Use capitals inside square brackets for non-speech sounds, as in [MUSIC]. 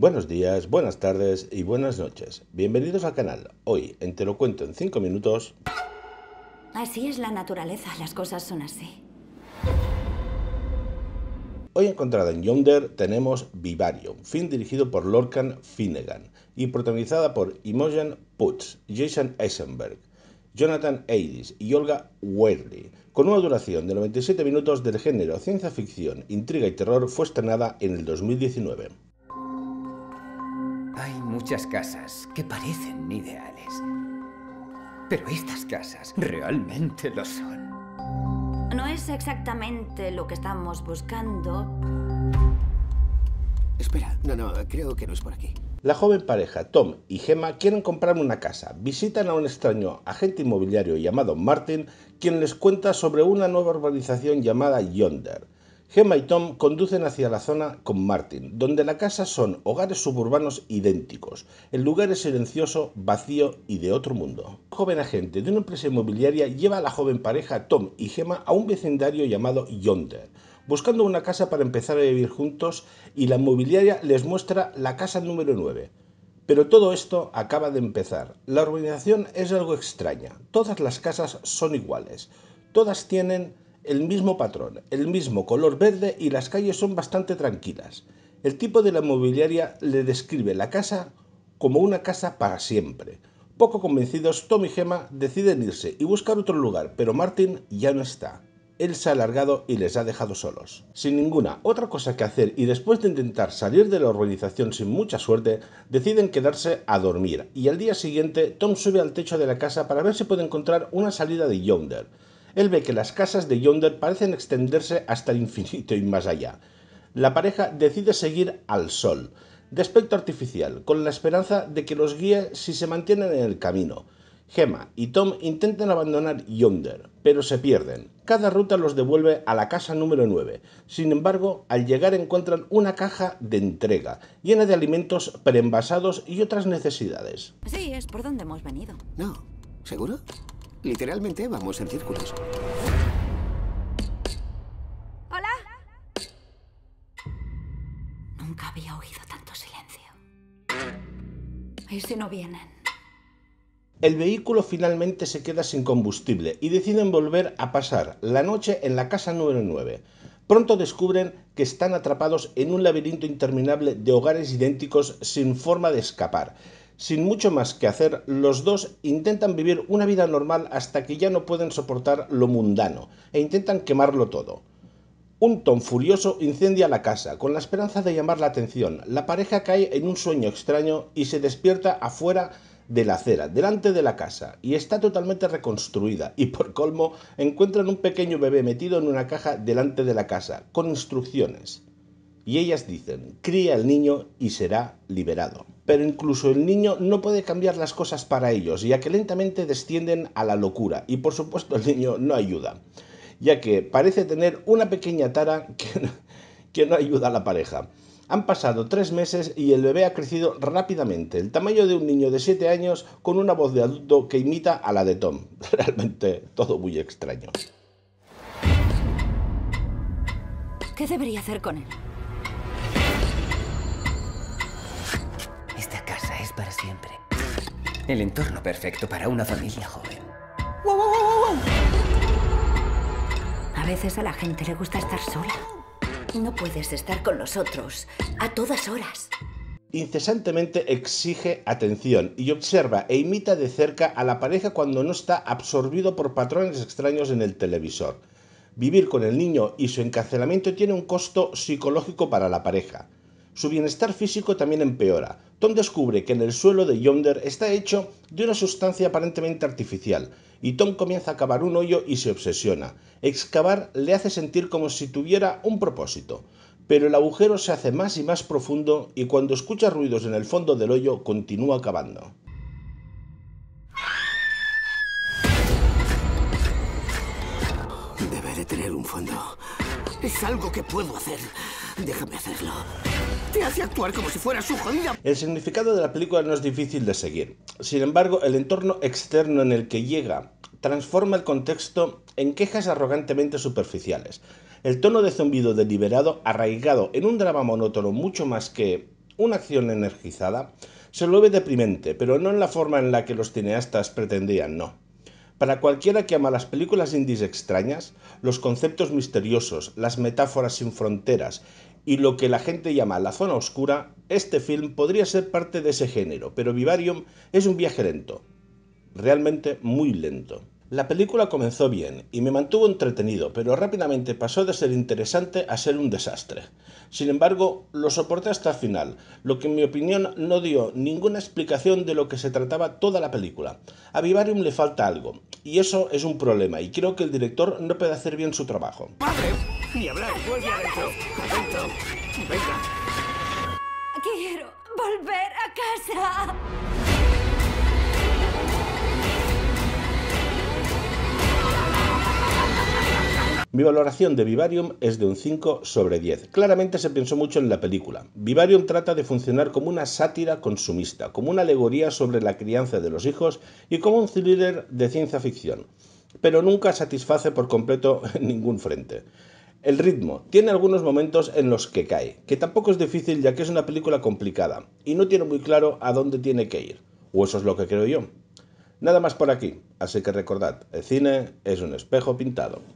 Buenos días, buenas tardes y buenas noches. Bienvenidos al canal. Hoy, en Te lo cuento en 5 minutos... Así es la naturaleza, las cosas son así. Hoy encontrada en Yonder tenemos Vivarium, film dirigido por Lorcan Finnegan y protagonizada por Imogen Putz, Jason Eisenberg, Jonathan Aidis y Olga Werley. Con una duración de 97 minutos del género ciencia ficción, intriga y terror, fue estrenada en el 2019 muchas casas que parecen ideales. Pero estas casas realmente lo son. No es exactamente lo que estamos buscando. Espera, no, no, creo que no es por aquí. La joven pareja Tom y Gemma quieren comprar una casa. Visitan a un extraño agente inmobiliario llamado Martin, quien les cuenta sobre una nueva urbanización llamada Yonder. Gemma y Tom conducen hacia la zona con Martin, donde la casa son hogares suburbanos idénticos. El lugar es silencioso, vacío y de otro mundo. Un joven agente de una empresa inmobiliaria lleva a la joven pareja Tom y Gemma a un vecindario llamado Yonder, buscando una casa para empezar a vivir juntos y la inmobiliaria les muestra la casa número 9. Pero todo esto acaba de empezar. La urbanización es algo extraña. Todas las casas son iguales. Todas tienen el mismo patrón, el mismo color verde y las calles son bastante tranquilas. El tipo de la mobiliaria le describe la casa como una casa para siempre. Poco convencidos, Tom y Gemma deciden irse y buscar otro lugar, pero Martin ya no está. Él se ha alargado y les ha dejado solos. Sin ninguna otra cosa que hacer y después de intentar salir de la organización sin mucha suerte, deciden quedarse a dormir y al día siguiente Tom sube al techo de la casa para ver si puede encontrar una salida de Yonder. Él ve que las casas de Yonder parecen extenderse hasta el infinito y más allá. La pareja decide seguir al sol, de aspecto artificial, con la esperanza de que los guíe si se mantienen en el camino. Gemma y Tom intentan abandonar Yonder, pero se pierden. Cada ruta los devuelve a la casa número 9. Sin embargo, al llegar encuentran una caja de entrega, llena de alimentos preenvasados y otras necesidades. Sí, es por donde hemos venido. No, ¿seguro? Literalmente vamos en círculos. ¿Hola? Nunca había oído tanto silencio. ¿Y no vienen? El vehículo finalmente se queda sin combustible y deciden volver a pasar la noche en la casa número 9. Pronto descubren que están atrapados en un laberinto interminable de hogares idénticos sin forma de escapar. Sin mucho más que hacer, los dos intentan vivir una vida normal hasta que ya no pueden soportar lo mundano e intentan quemarlo todo. Un ton furioso incendia la casa, con la esperanza de llamar la atención. La pareja cae en un sueño extraño y se despierta afuera de la acera, delante de la casa, y está totalmente reconstruida, y por colmo encuentran un pequeño bebé metido en una caja delante de la casa, con instrucciones y ellas dicen, cría al niño y será liberado. Pero incluso el niño no puede cambiar las cosas para ellos, ya que lentamente descienden a la locura y por supuesto el niño no ayuda, ya que parece tener una pequeña tara que no, que no ayuda a la pareja. Han pasado tres meses y el bebé ha crecido rápidamente, el tamaño de un niño de 7 años con una voz de adulto que imita a la de Tom. [LAUGHS] Realmente todo muy extraño. ¿Qué debería hacer con él? casa es para siempre. El entorno perfecto para una familia joven. a veces a la gente le gusta estar sola. No puedes estar con los otros a todas horas. Incesantemente exige atención y observa e imita de cerca a la pareja cuando no está absorbido por patrones extraños en el televisor. Vivir con el niño y su encarcelamiento tiene un costo psicológico para la pareja. Su bienestar físico también empeora. Tom descubre que en el suelo de Yonder está hecho de una sustancia aparentemente artificial, y Tom comienza a cavar un hoyo y se obsesiona. Excavar le hace sentir como si tuviera un propósito. Pero el agujero se hace más y más profundo y cuando escucha ruidos en el fondo del hoyo continúa cavando. Deberé tener un fondo. Es algo que puedo hacer. Déjame hacerlo. Te hace actuar como si fuera su jodida. El significado de la película no es difícil de seguir. Sin embargo, el entorno externo en el que llega transforma el contexto en quejas arrogantemente superficiales. El tono de zumbido deliberado, arraigado en un drama monótono mucho más que una acción energizada, se lo deprimente, pero no en la forma en la que los cineastas pretendían, no. Para cualquiera que ama las películas indies extrañas, los conceptos misteriosos, las metáforas sin fronteras y lo que la gente llama la zona oscura, este film podría ser parte de ese género, pero Vivarium es un viaje lento, realmente muy lento. La película comenzó bien y me mantuvo entretenido, pero rápidamente pasó de ser interesante a ser un desastre. Sin embargo, lo soporté hasta el final, lo que en mi opinión no dio ninguna explicación de lo que se trataba toda la película. A Vivarium le falta algo, y eso es un problema, y creo que el director no puede hacer bien su trabajo. Ni hablar, vuelve adentro. Adentro. Venga. Quiero volver a casa. Mi valoración de Vivarium es de un 5 sobre 10. Claramente se pensó mucho en la película. Vivarium trata de funcionar como una sátira consumista, como una alegoría sobre la crianza de los hijos y como un thriller de ciencia ficción. Pero nunca satisface por completo [LAUGHS] ningún frente. El ritmo. Tiene algunos momentos en los que cae, que tampoco es difícil ya que es una película complicada y no tiene muy claro a dónde tiene que ir, o eso es lo que creo yo. Nada más por aquí, así que recordad, el cine es un espejo pintado.